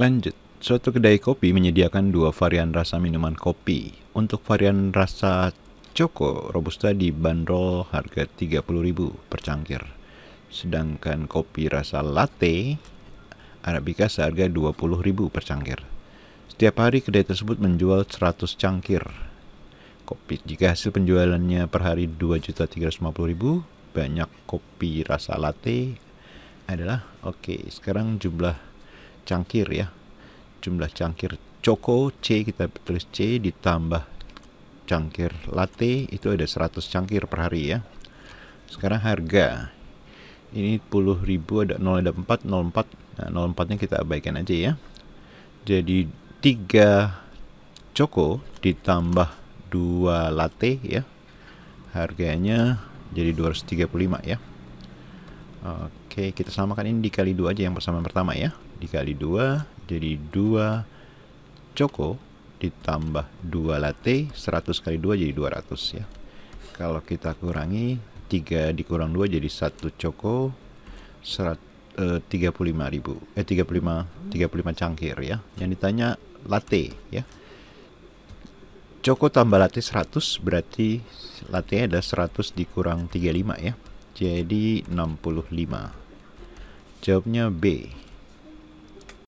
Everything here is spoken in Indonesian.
Lanjut, suatu kedai kopi menyediakan dua varian rasa minuman kopi. Untuk varian rasa Choco Robusta dibanderol harga rp 30.000 per cangkir. Sedangkan kopi rasa latte Arabica seharga rp 20.000 per cangkir. Setiap hari kedai tersebut menjual 100 cangkir kopi. Jika hasil penjualannya per hari 2.350.000, banyak kopi rasa latte adalah oke. Okay, sekarang jumlah cangkir ya jumlah cangkir Choco C kita tulis C ditambah cangkir latte itu ada 100 cangkir per hari ya sekarang harga ini 10.000 ada 0 ada 4 04 nah 04 nya kita abaikan aja ya jadi 3 Choco ditambah 2 latte ya harganya jadi 235 ya Oke, kita samakan ini dikali dua aja yang persamaan pertama ya. Dikali dua jadi dua coko ditambah dua latte seratus kali dua jadi dua ratus ya. Kalau kita kurangi tiga dikurang dua jadi satu coko serat, eh, 35 ribu eh 35 35 cangkir ya. Yang ditanya latte ya. Coko tambah latte 100 berarti latte ada 100 dikurang 35 ya. Jadi 65. Jawabnya B.